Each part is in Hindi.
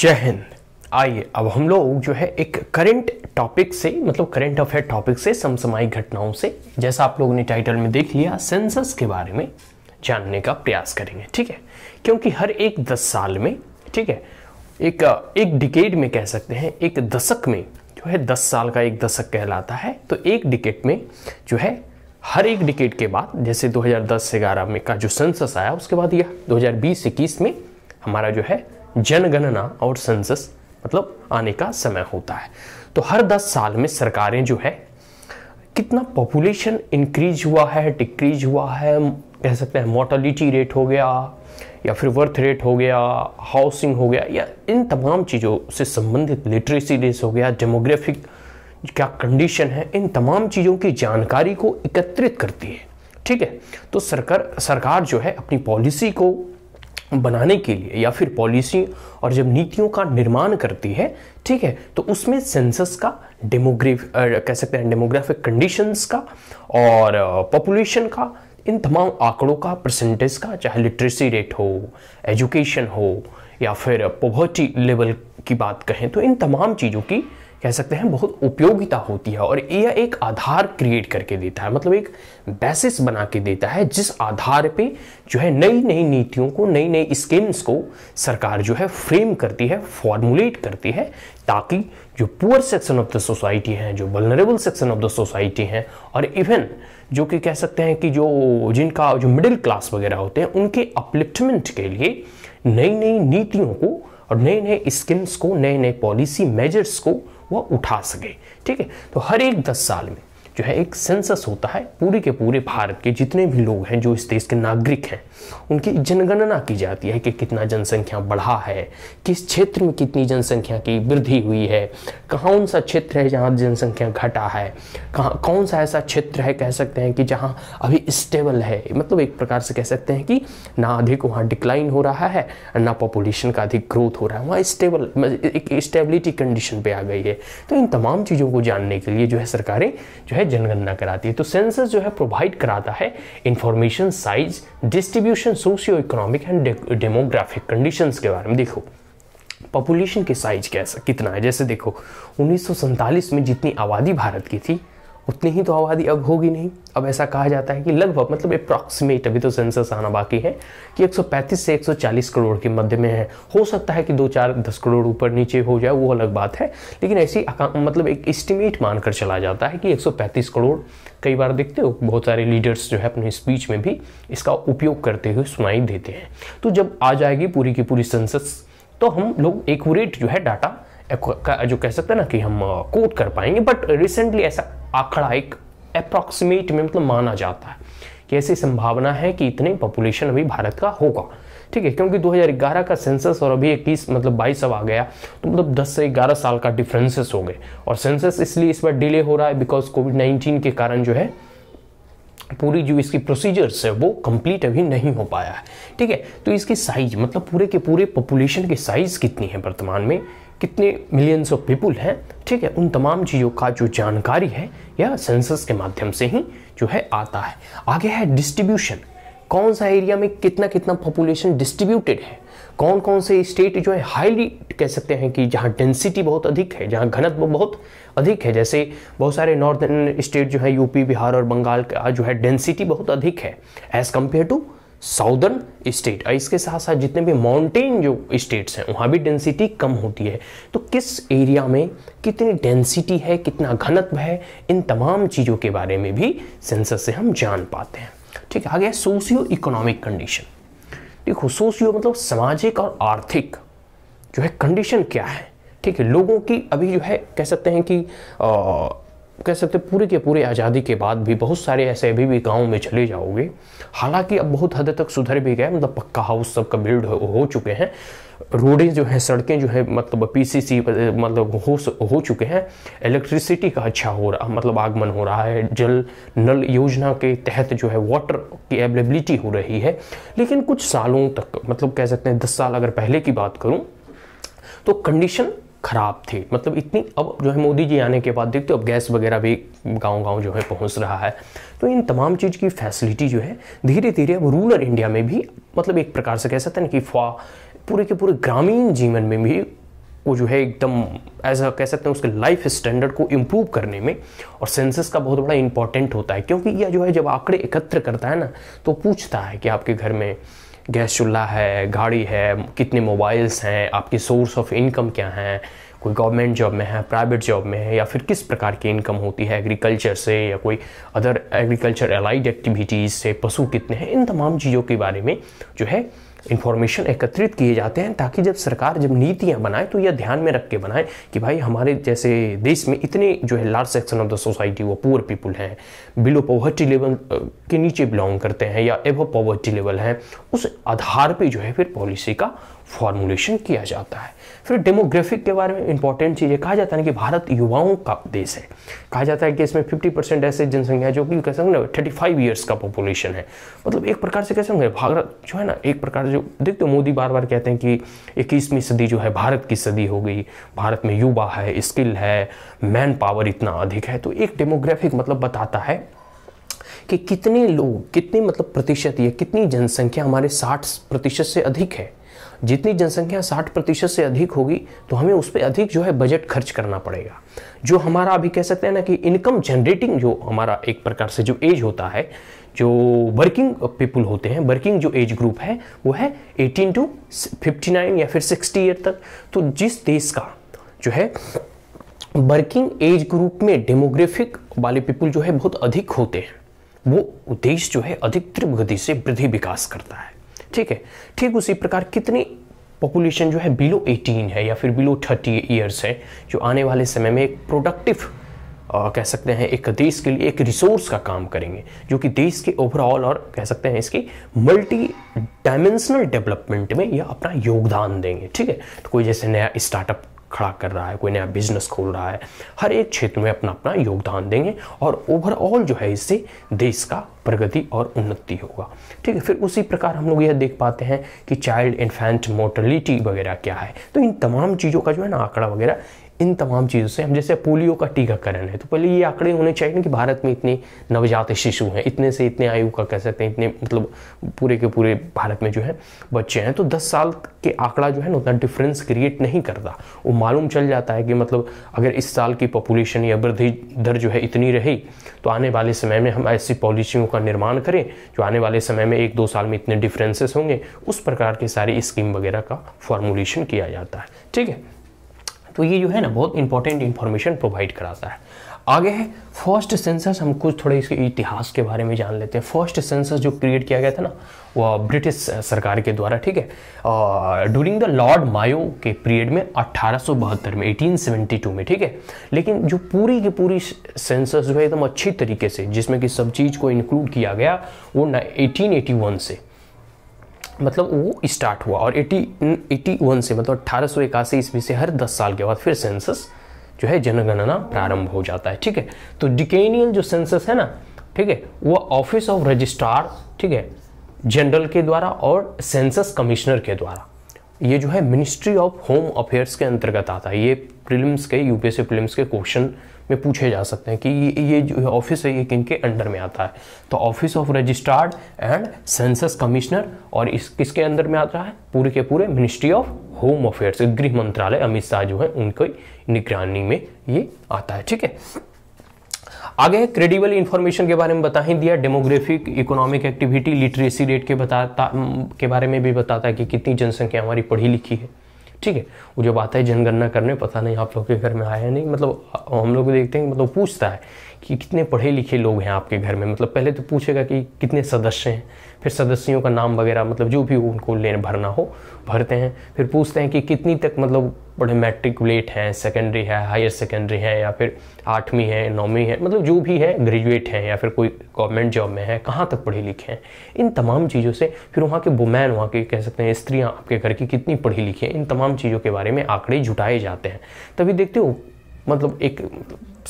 जय हिंद आइए अब हम लोग जो है एक करंट टॉपिक से मतलब करंट अफेयर टॉपिक से समसमायिक घटनाओं से जैसा आप लोगों ने टाइटल में देख लिया सेंसस के बारे में जानने का प्रयास करेंगे ठीक है क्योंकि हर एक दस साल में ठीक है एक एक डिकेड में कह सकते हैं एक दशक में जो है दस साल का एक दशक कहलाता है तो एक डिकेट में जो है हर एक डिकेट के बाद जैसे 2010-11 में का जो सेंसस आया उसके बाद यह 2020 हज़ार में हमारा जो है जनगणना और सेंसस मतलब आने का समय होता है तो हर 10 साल में सरकारें जो है कितना पॉपुलेशन इंक्रीज हुआ है डिक्रीज हुआ है कह सकते हैं मोर्टलिटी रेट हो गया या फिर वर्थ रेट हो गया हाउसिंग हो गया या इन तमाम चीज़ों से संबंधित लिटरेसी रेस हो गया डेमोग्राफिक क्या कंडीशन है इन तमाम चीज़ों की जानकारी को एकत्रित करती है ठीक है तो सरकार सरकार जो है अपनी पॉलिसी को बनाने के लिए या फिर पॉलिसी और जब नीतियों का निर्माण करती है ठीक है तो उसमें सेंसस का डेमोग्राफ कह सकते हैं डेमोग्राफिक कंडीशंस का और पॉपुलेशन का इन तमाम आंकड़ों का परसेंटेज का चाहे लिटरेसी रेट हो एजुकेशन हो या फिर पॉवर्टी लेवल की बात कहें तो इन तमाम चीज़ों की कह सकते हैं बहुत उपयोगिता होती है और यह एक आधार क्रिएट करके देता है मतलब एक बेसिस बना के देता है जिस आधार पे जो है नई नई नीतियों को नई नई स्कीम्स को सरकार जो है फ्रेम करती है फॉर्मुलेट करती है ताकि जो poor section of the society हैं जो vulnerable section of the society हैं और इवन जो कि कह सकते हैं कि जो जिनका जो मिडिल क्लास वगैरह होते हैं उनके अपलिफ्टमेंट के लिए नई नई नीतियों को और नए नए स्कीम्स को नए नए पॉलिसी मेजर्स को वह उठा सके ठीक है तो हर एक दस साल में जो है एक सेंसस होता है पूरे के पूरे भारत के जितने भी लोग हैं जो इस देश के नागरिक हैं उनकी जनगणना की जाती है कि कितना जनसंख्या बढ़ा है किस क्षेत्र में कितनी जनसंख्या की वृद्धि हुई है कौन सा क्षेत्र है जहाँ जनसंख्या घटा है कहाँ कौन सा ऐसा क्षेत्र है कह सकते हैं कि जहाँ अभी स्टेबल है मतलब एक प्रकार से कह सकते हैं कि ना अधिक वहाँ डिक्लाइन हो रहा है ना पॉपुलेशन का अधिक ग्रोथ हो रहा है वहाँ स्टेबल एक स्टेबिलिटी कंडीशन पर आ गई है तो इन तमाम चीज़ों को जानने के लिए जो है सरकारें जो है जनगणना कराती है तो सेंसस जो है प्रोवाइड कराता है information size distribute distribution socio economic and demographic conditions के बारे में देखो पॉपुलेशन के साइज कैसा कितना है जैसे देखो उन्नीस में जितनी आबादी भारत की थी उतनी ही तो आबादी अब होगी नहीं अब ऐसा कहा जाता है कि लगभग मतलब अप्रॉक्सीमेट अभी तो सेंसस आना बाकी है कि 135 से 140 करोड़ के मध्य में है हो सकता है कि दो चार दस करोड़ ऊपर नीचे हो जाए वो अलग बात है लेकिन ऐसी मतलब एक एस्टिमेट मानकर चला जाता है कि 135 करोड़ कई बार देखते हो बहुत सारे लीडर्स जो है अपने स्पीच में भी इसका उपयोग करते हुए सुनाई देते हैं तो जब आ जाएगी पूरी की पूरी सेंसस तो हम लोग एकट जो है डाटा जो कह सकते हैं ना कि हम कोट कर पाएंगे बट रिसेंटली ऐसा आंकड़ा एक अप्रॉक्सीमेट में मतलब माना जाता है कि ऐसी संभावना है कि इतने पॉपुलेशन अभी भारत का होगा ठीक है क्योंकि 2011 का सेंसस और अभी 21 मतलब 22 अब आ गया तो मतलब 10 से 11 साल का डिफरेंसेस हो गए और सेंसस इसलिए इस बार डिले हो रहा है बिकॉज कोविड 19 के कारण जो है पूरी जो इसकी प्रोसीजर्स है वो कंप्लीट अभी नहीं हो पाया है ठीक है तो इसकी साइज मतलब पूरे के पूरे पॉपुलेशन की साइज़ कितनी है वर्तमान में कितने मिलियंस ऑफ पीपुल हैं ठीक है उन तमाम चीज़ों का जो जानकारी है यह सेंसस के माध्यम से ही जो है आता है आगे है डिस्ट्रीब्यूशन कौन सा एरिया में कितना कितना पॉपुलेशन डिस्ट्रीब्यूटेड है कौन कौन से स्टेट जो है हाईली कह सकते हैं कि जहाँ डेंसिटी बहुत अधिक है जहाँ घनत्व बहुत अधिक है जैसे बहुत सारे नॉर्थन स्टेट जो है यूपी बिहार और बंगाल का जो है डेंसिटी बहुत अधिक है as compare to southern state और इसके साथ साथ जितने भी माउंटेन जो स्टेट्स हैं वहाँ भी डेंसिटी कम होती है तो किस एरिया में कितनी डेंसिटी है कितना घनत्व है इन तमाम चीज़ों के बारे में भी सेंसस से हम जान पाते हैं ठीक है आगे सोशियो इकोनॉमिक कंडीशन देखो सोशियो मतलब सामाजिक और आर्थिक जो है कंडीशन क्या है ठीक है लोगों की अभी जो है कह सकते हैं कि कह सकते पूरे के पूरे आज़ादी के बाद भी बहुत सारे ऐसे अभी भी गाँव में चले जाओगे हालांकि अब बहुत हद तक सुधर भी गए मतलब पक्का हाउस सब का बिल्ड हो, हो चुके हैं रोडें जो हैं सड़कें जो हैं मतलब पीसीसी मतलब हो हो चुके हैं इलेक्ट्रिसिटी का अच्छा हो रहा मतलब आगमन हो रहा है जल नल योजना के तहत जो है वाटर की अवेलेबिलिटी हो रही है लेकिन कुछ सालों तक मतलब कह सकते हैं दस साल अगर पहले की बात करूँ तो कंडीशन ख़राब थी मतलब इतनी अब जो है मोदी जी आने के बाद देखते हो अब गैस वगैरह भी गांव गांव जो है पहुंच रहा है तो इन तमाम चीज़ की फैसिलिटी जो है धीरे धीरे अब रूरल इंडिया में भी मतलब एक प्रकार से कह सकते हैं ना कि फा पूरे के पूरे ग्रामीण जीवन में भी वो जो है एकदम एज कह सकते हैं उसके लाइफ स्टैंडर्ड को इम्प्रूव करने में और सेंसस का बहुत बड़ा इंपॉर्टेंट होता है क्योंकि यह जो है जब आंकड़े एकत्र करता है ना तो पूछता है कि आपके घर में गैस चूल्हा है गाड़ी है कितने मोबाइल्स हैं आपकी सोर्स ऑफ इनकम क्या हैं कोई गवर्नमेंट जॉब में है प्राइवेट जॉब में है या फिर किस प्रकार की इनकम होती है एग्रीकल्चर से या कोई अदर एग्रीकल्चर एलाइड एक्टिविटीज़ से पशु कितने हैं इन तमाम चीज़ों के बारे में जो है इन्फॉर्मेशन एकत्रित किए जाते हैं ताकि जब सरकार जब नीतियाँ बनाए तो यह ध्यान में रख के बनाए कि भाई हमारे जैसे देश में इतने जो है large section of the society वो पुअर पीपुल हैं बिलो पॉवर्टी लेवल के नीचे बिलोंग करते हैं या एवो पॉवर्टी लेवल हैं उस आधार पर जो है फिर पॉलिसी का फॉर्मुलेशन किया जाता है फिर डेमोग्राफिक के बारे में इंपॉर्टेंट चीज़ें कहा जाता है कि भारत युवाओं का देश है कहा जाता है कि इसमें 50 परसेंट ऐसे जनसंख्या है जो कि कह सकते हैं थर्टी फाइव ईयर्स का पॉपुलेशन है मतलब एक प्रकार से कह सकते हैं भारत जो है ना एक प्रकार से जो देखते हो मोदी बार बार कहते हैं कि इक्कीसवीं सदी जो है भारत की सदी हो गई भारत में युवा है स्किल है मैन पावर इतना अधिक है तो एक डेमोग्राफिक मतलब बताता है कि कितने लोग कितने मतलब प्रतिशत ये कितनी जनसंख्या हमारे 60 प्रतिशत से अधिक है जितनी जनसंख्या 60 प्रतिशत से अधिक होगी तो हमें उस पर अधिक जो है बजट खर्च करना पड़ेगा जो हमारा अभी कह सकते हैं ना कि इनकम जनरेटिंग जो हमारा एक प्रकार से जो एज होता है जो वर्किंग पीपल होते हैं वर्किंग जो एज ग्रुप है वो है 18 टू 59 या फिर 60 ईयर तक तो जिस देश का जो है वर्किंग एज ग्रुप में डेमोग्राफिक वाले पीपल जो है बहुत अधिक होते हैं वो देश जो है अधिक तीव्र गति से वृद्धि विकास करता है ठीक है ठीक उसी प्रकार कितनी पॉपुलेशन जो है बिलो 18 है या फिर बिलो 30 ईयर्स है जो आने वाले समय में एक प्रोडक्टिव कह सकते हैं एक देश के लिए एक रिसोर्स का काम करेंगे जो कि देश के ओवरऑल और कह सकते हैं इसकी मल्टी डायमेंशनल डेवलपमेंट में यह अपना योगदान देंगे ठीक है तो कोई जैसे नया स्टार्टअप खड़ा कर रहा है कोई नया बिजनेस खोल रहा है हर एक क्षेत्र में अपना अपना योगदान देंगे और ओवरऑल जो है इससे देश का प्रगति और उन्नति होगा ठीक है फिर उसी प्रकार हम लोग यह देख पाते हैं कि चाइल्ड इन्फेंट मोर्टलिटी वगैरह क्या है तो इन तमाम चीज़ों का जो है ना आंकड़ा वगैरह इन तमाम चीज़ों से हम जैसे पोलियो का टीकाकरण है तो पहले ये आंकड़े होने चाहिए ना कि भारत में इतने नवजात शिशु हैं इतने से इतने आयु का कह सकते हैं इतने मतलब पूरे के पूरे भारत में जो है बच्चे हैं तो दस साल के आंकड़ा जो है ना उतना डिफरेंस क्रिएट नहीं करता वो मालूम चल जाता है कि मतलब अगर इस साल की पॉपुलेशन या वृद्धि दर जो है इतनी रही तो आने वाले समय में हम ऐसी पॉलिसियों का निर्माण करें जो आने वाले समय में एक दो साल में इतने डिफरेंसेस होंगे उस प्रकार के सारी स्कीम वगैरह का फॉर्मुलेशन किया जाता है ठीक है तो ये जो है ना बहुत इंपॉर्टेंट इन्फॉर्मेशन प्रोवाइड कराता है आगे है फर्स्ट सेंसस हम कुछ थोड़े इसके इतिहास के बारे में जान लेते हैं फर्स्ट सेंसस जो क्रिएट किया गया था ना वो ब्रिटिश सरकार के द्वारा ठीक है ड्यूरिंग द लॉर्ड मायो के पीरियड में अट्ठारह में 1872 में ठीक है लेकिन जो पूरी की पूरी सेंसस जो है एकदम अच्छी तरीके से जिसमें कि सब चीज़ को इंक्लूड किया गया वो ना 1881 से मतलब वो स्टार्ट हुआ और एटी एटी वन से मतलब अट्ठारह सौ इक्यासी ईस्वी से हर दस साल के बाद फिर सेंसस जो है जनगणना प्रारंभ हो जाता है ठीक है तो डिकेनियल जो सेंसस है ना ठीक है वो ऑफिस ऑफ रजिस्ट्रार ठीक है जनरल के द्वारा और सेंसस कमिश्नर के द्वारा ये जो है मिनिस्ट्री ऑफ होम अफेयर्स के अंतर्गत आता है ये प्रिलिम्स के यूपीएससी प्रिलिम्स के क्वेश्चन में पूछे जा सकते हैं कि ये जो ऑफिस है ये किन के अंडर में आता है तो office of registrar and census commissioner और इस किसके अंदर में आता है पूरे के पूरे मिनिस्ट्री ऑफ होम अफेयर्स गृह मंत्रालय अमित शाह जो है उनकी निगरानी में ये आता है ठीक है आगे क्रेडिबल इंफॉर्मेशन के बारे में बता ही दिया demographic economic activity literacy rate के बताता के बारे में भी बताता है कि कितनी जनसंख्या हमारी पढ़ी लिखी है ठीक है वो जो बात है जनगणना करने पता नहीं आप लोग के घर में आया नहीं मतलब हम लोग देखते हैं मतलब पूछता है कि कितने पढ़े लिखे लोग हैं आपके घर में मतलब पहले तो पूछेगा कि कितने सदस्य हैं फिर सदस्यों का नाम वगैरह मतलब जो भी उनको ले भरना हो भरते हैं फिर पूछते हैं कि कितनी तक मतलब बड़े मैट्रिक हैं सेकेंडरी है हायर सेकेंडरी है या फिर आठवीं है नौवीं है मतलब जो भी है ग्रेजुएट हैं या फिर कोई गवर्नमेंट जॉब में है कहाँ तक पढ़े लिखे हैं इन तमाम चीज़ों से फिर वहाँ के वुमैन वहाँ के कह सकते हैं स्त्रियाँ आपके घर की कितनी पढ़ी लिखी हैं इन तमाम चीज़ों के बारे में आंकड़े जुटाए जाते हैं तभी देखते हो मतलब एक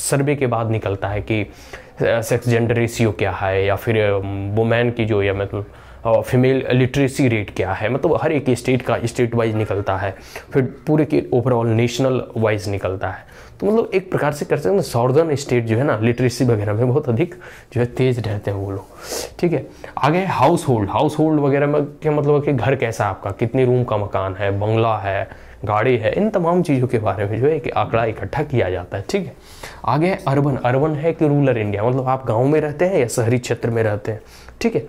सर्वे के बाद निकलता है कि सेक्स जेंडर रेशियो क्या है या फिर वुमैन की जो या मतलब फीमेल लिटरेसी रेट क्या है मतलब हर एक स्टेट का स्टेट वाइज निकलता है फिर पूरे के ओवरऑल नेशनल वाइज निकलता है तो मतलब एक प्रकार से कर सकते हैं सॉर्दर्न स्टेट जो है ना लिटरेसी वगैरह में बहुत अधिक जो है तेज रहते हैं वो लोग ठीक है आगे हाउस होल्ड हाउस होल्ड वगैरह में क्या मतलब कि घर कैसा है आपका कितने रूम का मकान है बंगला है गाड़ी है इन तमाम चीज़ों के बारे में जो है एक आंकड़ा इकट्ठा किया जाता है ठीक है आगे अर्बन अर्बन है कि रूरल इंडिया मतलब आप गाँव में रहते हैं या शहरी क्षेत्र में रहते हैं ठीक है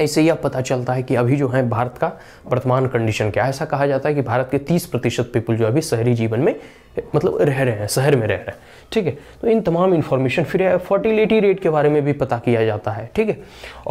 इससे यह पता चलता है कि अभी जो है भारत का वर्तमान कंडीशन क्या है ऐसा कहा जाता है कि भारत के 30 प्रतिशत पीपुल जो अभी शहरी जीवन में मतलब रह रहे हैं शहर में रह रहे हैं ठीक है तो इन तमाम इन्फॉर्मेशन फिर फर्टिलिटी रेट के बारे में भी पता किया जाता है ठीक है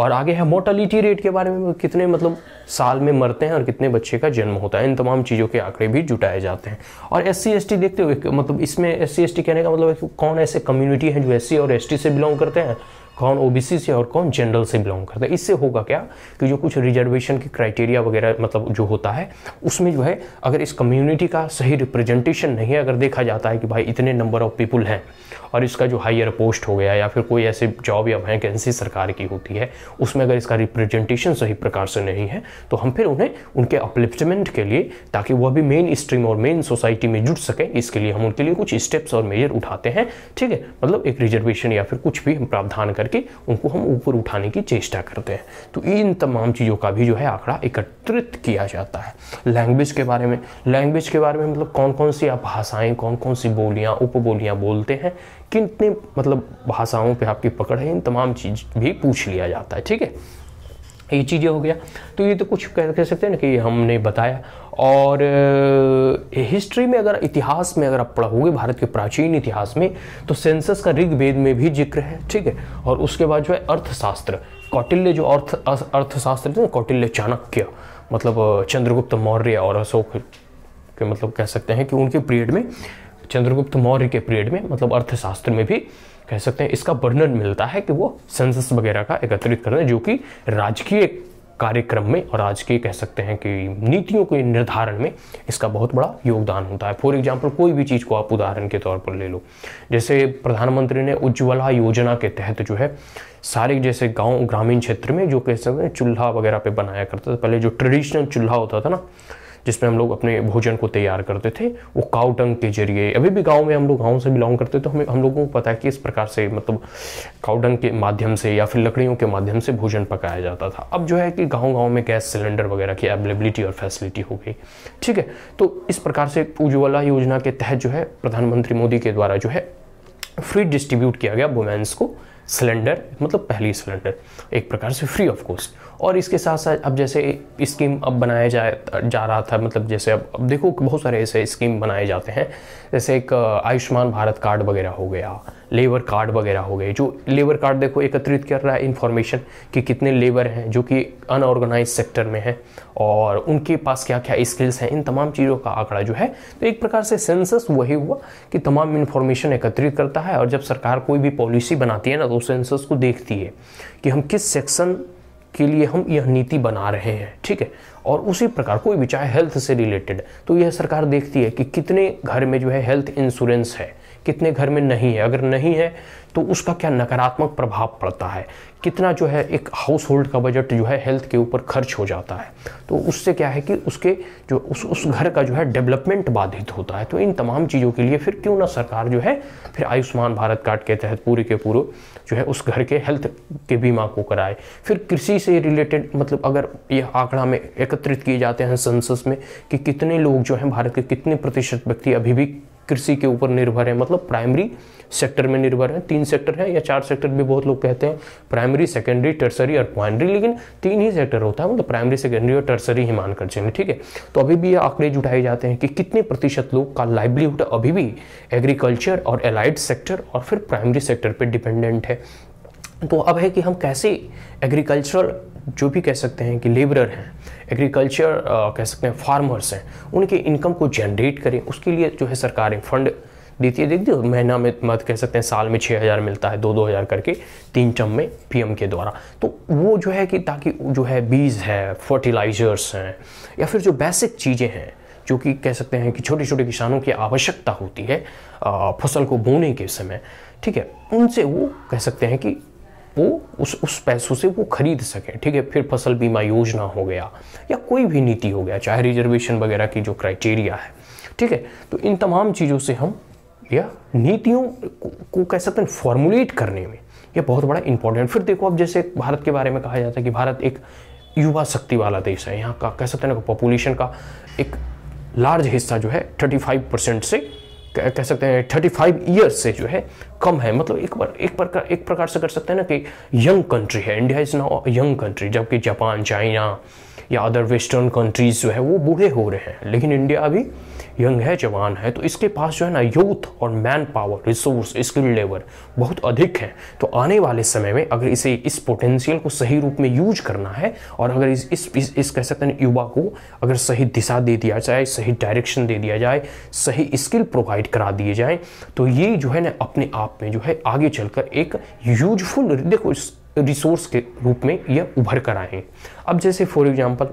और आगे है मोर्टलिटी रेट के बारे में कितने मतलब साल में मरते हैं और कितने बच्चे का जन्म होता है इन तमाम चीज़ों के आंकड़े भी जुटाए जाते हैं और एस सी देखते हुए मतलब इसमें एस सी कहने का मतलब कौन ऐसे कम्युनिटी हैं जो एस और एस से बिलोंग करते हैं कौन सी से और कौन जनरल से बिलोंग करता है इससे होगा क्या कि जो कुछ रिजर्वेशन की क्राइटेरिया वगैरह मतलब जो होता है उसमें जो है अगर इस कम्युनिटी का सही रिप्रेजेंटेशन नहीं है अगर देखा जाता है कि भाई इतने नंबर ऑफ पीपुल हैं और इसका जो हायर पोस्ट हो गया या फिर कोई ऐसे जॉब या वैकेंसी सरकार की होती है उसमें अगर इसका रिप्रेजेंटेशन सही प्रकार से नहीं है तो हम फिर उन्हें उनके अपलिफ्टमेंट के लिए ताकि वह भी मेन स्ट्रीम और मेन सोसाइटी में जुड़ सकें इसके लिए हम उनके लिए कुछ स्टेप्स और मेजर उठाते हैं ठीक है मतलब एक रिजर्वेशन या फिर कुछ भी हम प्रावधान करके करके उनको हम ऊपर उठाने की चेष्टा करते हैं तो इन तमाम चीज़ों का भी जो है आंकड़ा एकत्रित किया जाता है लैंग्वेज के बारे में लैंग्वेज के बारे में मतलब कौन कौन सी आप भाषाएँ कौन कौन सी बोलियाँ उपबोलियाँ बोलते हैं कितने मतलब भाषाओं पर आपकी पकड़ है इन तमाम चीज़ भी पूछ लिया जाता है ठीक है ये चीज़ें हो गया तो ये तो कुछ कह कह सकते हैं ना कि हमने बताया और हिस्ट्री में अगर इतिहास में अगर आप पढ़ोगे भारत के प्राचीन इतिहास में तो सेंसस का ऋग्वेद में भी जिक्र है ठीक है और उसके बाद जो है अर्थशास्त्र कौटिल्य जो अर्थ अर्थशास्त्र थे ना कौटिल्य चाणक्य मतलब चंद्रगुप्त मौर्य और अशोक के मतलब कह सकते हैं कि उनके पीरियड में चंद्रगुप्त मौर्य के पीरियड में मतलब अर्थशास्त्र में भी कह सकते हैं इसका वर्णन मिलता है कि वो सेंसस वगैरह का एकत्रित करना जो कि राजकीय कार्यक्रम में और आज के कह सकते हैं कि नीतियों के निर्धारण में इसका बहुत बड़ा योगदान होता है फॉर एग्जाम्पल कोई भी चीज़ को आप उदाहरण के तौर पर ले लो जैसे प्रधानमंत्री ने उज्ज्वला योजना के तहत जो है सारे जैसे गांव ग्रामीण क्षेत्र में जो कह सकते हैं चूल्हा वगैरह पे बनाया करता था पहले जो ट्रेडिशनल चूल्हा होता था ना जिसमें हम लोग अपने भोजन को तैयार करते थे वो काउटंग के जरिए अभी भी गाँव में हम लोग गाँव से बिलोंग करते तो हमें हम लोगों को पता है कि इस प्रकार से मतलब काउटंग के माध्यम से या फिर लकड़ियों के माध्यम से भोजन पकाया जाता था अब जो है कि गाँव गाँव में गैस सिलेंडर वगैरह की अवेलेबिलिटी और फैसिलिटी हो गई ठीक है तो इस प्रकार से उज्ज्वला योजना के तहत जो है प्रधानमंत्री मोदी के द्वारा जो है फ्री डिस्ट्रीब्यूट किया गया वुमेंस को सिलेंडर मतलब पहली सिलेंडर एक प्रकार से फ्री ऑफ कॉस्ट और इसके साथ साथ अब जैसे स्कीम अब बनाया जाए जा रहा था मतलब जैसे अब अब देखो बहुत सारे ऐसे स्कीम बनाए जाते हैं जैसे एक आयुष्मान भारत कार्ड वगैरह हो गया लेबर कार्ड वगैरह हो गए जो लेबर कार्ड देखो एकत्रित कर रहा है इन्फॉर्मेशन कि कितने लेबर हैं जो कि अनऑर्गेनाइज सेक्टर में हैं और उनके पास क्या क्या स्किल्स हैं इन तमाम चीज़ों का आंकड़ा जो है तो एक प्रकार से सेंसस वही हुआ कि तमाम इन्फॉर्मेशन एकत्रित करता है और जब सरकार कोई भी पॉलिसी बनाती है ना तो सेंसस को देखती है कि हम किस सेक्शन के लिए हम यह नीति बना रहे हैं ठीक है और उसी प्रकार कोई भी चाहे हेल्थ से रिलेटेड तो यह सरकार देखती है कि कितने घर में जो है हेल्थ इंश्योरेंस है कितने घर में नहीं है अगर नहीं है तो उसका क्या नकारात्मक प्रभाव पड़ता है कितना जो है एक हाउस होल्ड का बजट जो है हेल्थ के ऊपर खर्च हो जाता है तो उससे क्या है कि उसके जो उस उस घर का जो है डेवलपमेंट बाधित होता है तो इन तमाम चीज़ों के लिए फिर क्यों ना सरकार जो है फिर आयुष्मान भारत कार्ड के तहत पूरे के पूरे जो है उस घर के हेल्थ के बीमा को कराए फिर कृषि से रिलेटेड मतलब अगर यह आंकड़ा में एकत्रित किए जाते हैं सेंसस में कि कितने लोग जो हैं भारत के कितने प्रतिशत व्यक्ति अभी भी कृषि के ऊपर निर्भर है मतलब प्राइमरी सेक्टर में निर्भर है तीन सेक्टर है या चार सेक्टर भी बहुत लोग कहते हैं प्राइमरी सेकेंडरी टर्सरी और प्वाइंड्री लेकिन तीन ही सेक्टर होता है मतलब प्राइमरी सेकेंडरी और टर्सरी ही मानकर चलें ठीक है तो अभी भी ये आंकड़े जुटाए जाते हैं कि कितने प्रतिशत लोग का लाइवलीहुड अभी भी एग्रीकल्चर और एलाइड सेक्टर और फिर प्राइमरी सेक्टर पर डिपेंडेंट है तो अब है कि हम कैसे एग्रीकल्चरल जो भी कह सकते हैं कि लेबरर हैं एग्रीकल्चर कह सकते हैं फार्मर्स हैं उनके इनकम को जनरेट करें उसके लिए जो है सरकारें फंड देती है देख दो महीना में मत कह सकते हैं साल में छः हज़ार मिलता है दो दो हज़ार करके तीन चम में पीएम के द्वारा तो वो जो है कि ताकि जो है बीज है फर्टिलाइजर्स हैं या फिर जो बेसिक चीज़ें हैं जो कि कह सकते हैं कि छोटे छोटे किसानों की आवश्यकता होती है फसल को बोने के समय ठीक है उनसे वो कह सकते हैं कि वो उस उस पैसों से वो खरीद सकें ठीक है फिर फसल बीमा योजना हो गया या कोई भी नीति हो गया चाहे रिजर्वेशन वगैरह की जो क्राइटेरिया है ठीक है तो इन तमाम चीज़ों से हम या नीतियों को, को कह सकते हैं फॉर्मुलेट करने में यह बहुत बड़ा इंपॉर्टेंट फिर देखो अब जैसे भारत के बारे में कहा जाता है कि भारत एक युवा शक्ति वाला देश है यहाँ का कह सकते हैं ना पॉपुलेशन का एक लार्ज हिस्सा जो है थर्टी परसेंट से कह सकते हैं थर्टी फाइव ईयर्स से जो है कम है मतलब एक बार एक प्रकार एक प्रकार से कर सकते हैं ना कि यंग कंट्री है India is now young country जबकि जापान चाइना या अदर वेस्टर्न कंट्रीज़ जो है वो बूढ़े हो रहे हैं लेकिन इंडिया अभी यंग है जवान है तो इसके पास जो है ना यूथ और man power resource skill level बहुत अधिक है तो आने वाले समय में अगर इसे इस पोटेंशियल को सही रूप में यूज करना है और अगर इस इस, इस, इस कह सकते हैं युवा को अगर सही दिशा दे दिया जाए सही डायरेक्शन दे दिया जाए सही स्किल प्रोवाइड करा दिए जाए तो ये जो है ना अपने आप में जो है आगे चलकर एक यूजफुल देखो रिसोर्स के रूप में यह उभर कर आए अब जैसे फॉर एग्जाम्पल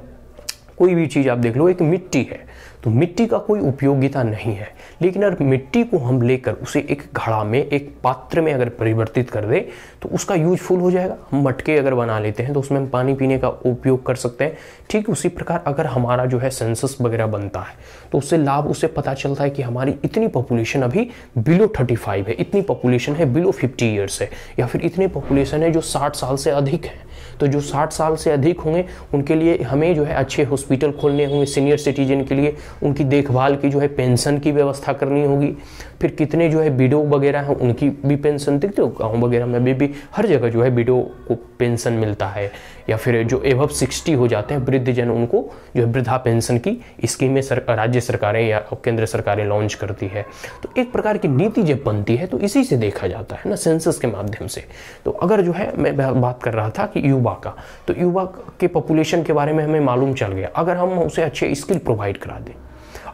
कोई भी चीज़ आप देख लो एक मिट्टी है तो मिट्टी का कोई उपयोगिता नहीं है लेकिन अगर मिट्टी को हम लेकर उसे एक घड़ा में एक पात्र में अगर परिवर्तित कर दे तो उसका यूजफुल हो जाएगा हम मटके अगर बना लेते हैं तो उसमें हम पानी पीने का उपयोग कर सकते हैं ठीक उसी प्रकार अगर हमारा जो है सेंसस वगैरह बनता है तो उससे लाभ उसे पता चलता है कि हमारी इतनी पॉपुलेशन अभी बिलो थर्टी है इतनी पॉपुलेशन है बिलो फिफ्टी ईयर्स है या फिर इतनी पॉपुलेशन है जो साठ साल से अधिक है तो जो साठ साल से अधिक होंगे उनके लिए हमें जो है अच्छे हॉस्पिटल खोलने होंगे सीनियर सिटीजन के लिए उनकी देखभाल की जो है पेंशन की व्यवस्था करनी होगी फिर कितने जो है बीडो वगैरह हैं उनकी भी पेंशन देखते हो गाँव वगैरह में अभी भी हर जगह जो है बीडो को पेंशन मिलता है या फिर जो एवब सिक्सटी हो जाते हैं वृद्धजन उनको जो है वृद्धा पेंशन की स्कीमें सर, राज्य सरकारें या केंद्र सरकारें लॉन्च करती है तो एक प्रकार की नीति जब बनती है तो इसी से देखा जाता है ना सेंसस के माध्यम से तो अगर जो है मैं बात कर रहा था कि युवा युवा का तो युवा के पॉपुलेशन के बारे में हमें मालूम चल गया अगर हम उसे अच्छे स्किल प्रोवाइड करा दें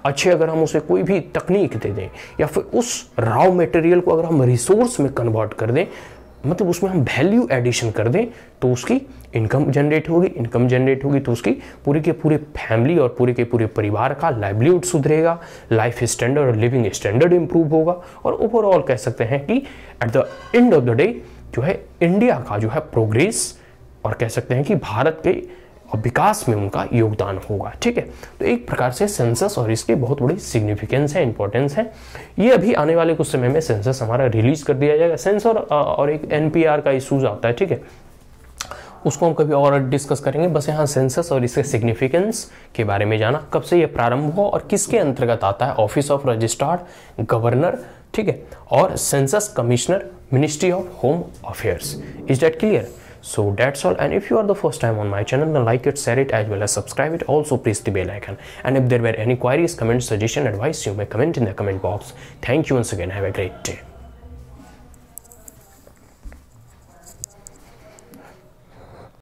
अच्छे अगर हम उसे कोई भी तकनीक दे दें या फिर उस रॉ मटेरियल को अगर हम रिसोर्स में कन्वर्ट कर दें मतलब उसमें हम वैल्यू एडिशन कर दें तो उसकी इनकम जनरेट होगी इनकम जनरेट होगी तो उसकी पूरे के पूरे फैमिली और पूरे के पूरे परिवार का लाइवलीहुड सुधरेगा लाइफ स्टैंडर्ड और लिविंग स्टैंडर्ड इंप्रूव होगा और ओवरऑल कह सकते हैं कि at the end of the day जो है इंडिया का जो है प्रोग्रेस और कह सकते हैं कि भारत के विकास में उनका योगदान होगा ठीक है तो एक प्रकार से सेंसस और इसके बहुत बड़ी सिग्निफिकेंस है इंपॉर्टेंस है ये अभी आने वाले कुछ समय में सेंसस हमारा रिलीज कर दिया जाएगा सेंसर और, और एक एनपीआर का इशूज आता है ठीक है उसको हम कभी और डिस्कस करेंगे बस यहाँ सेंसस और इसके सिग्निफिकेंस के बारे में जाना कब से ये प्रारंभ हुआ और किसके अंतर्गत आता है ऑफिस ऑफ रजिस्ट्रार गवर्नर ठीक है और census commissioner ministry of home affairs is that clear so that's all and if you are the first time on my channel then like it share it as well as subscribe it also press the bell icon and if there were any queries comments suggestion advice you may comment in the comment box thank you once again have a great day